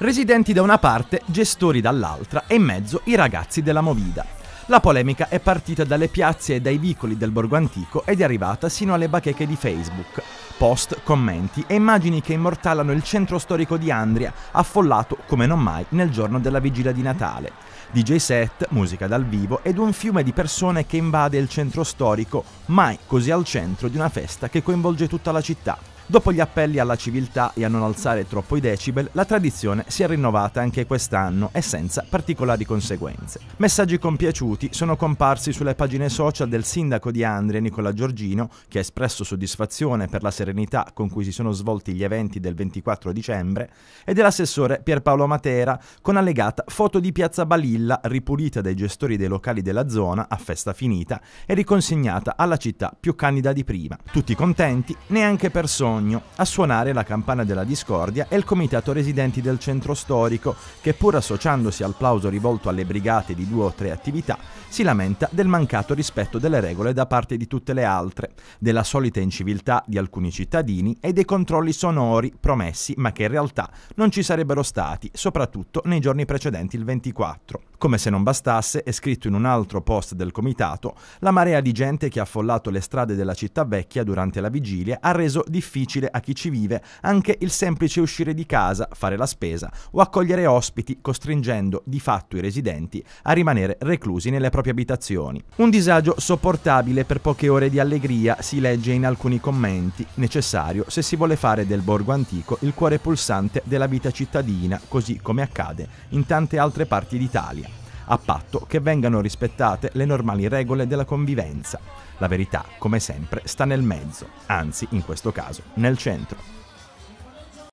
residenti da una parte, gestori dall'altra e in mezzo i ragazzi della Movida. La polemica è partita dalle piazze e dai vicoli del borgo antico ed è arrivata sino alle bacheche di Facebook. Post, commenti e immagini che immortalano il centro storico di Andria, affollato come non mai nel giorno della vigilia di Natale. DJ set, musica dal vivo ed un fiume di persone che invade il centro storico, mai così al centro di una festa che coinvolge tutta la città. Dopo gli appelli alla civiltà e a non alzare troppo i decibel, la tradizione si è rinnovata anche quest'anno e senza particolari conseguenze. Messaggi compiaciuti sono comparsi sulle pagine social del sindaco di Andria, Nicola Giorgino, che ha espresso soddisfazione per la serenità con cui si sono svolti gli eventi del 24 dicembre, e dell'assessore Pierpaolo Matera, con allegata foto di piazza Balilla ripulita dai gestori dei locali della zona a festa finita e riconsegnata alla città più candida di prima. Tutti contenti, neanche persone Castagno a suonare la campana della discordia e il comitato residenti del centro storico, che pur associandosi al plauso rivolto alle brigate di due o tre attività, si lamenta del mancato rispetto delle regole da parte di tutte le altre, della solita inciviltà di alcuni cittadini e dei controlli sonori promessi ma che in realtà non ci sarebbero stati, soprattutto nei giorni precedenti il 24. Come se non bastasse, è scritto in un altro post del comitato, la marea di gente che ha affollato le strade della città vecchia durante la vigilia ha reso difficile difficile a chi ci vive anche il semplice uscire di casa, fare la spesa o accogliere ospiti, costringendo di fatto i residenti a rimanere reclusi nelle proprie abitazioni. Un disagio sopportabile per poche ore di allegria, si legge in alcuni commenti, necessario se si vuole fare del borgo antico il cuore pulsante della vita cittadina, così come accade in tante altre parti d'Italia a patto che vengano rispettate le normali regole della convivenza. La verità, come sempre, sta nel mezzo, anzi, in questo caso, nel centro.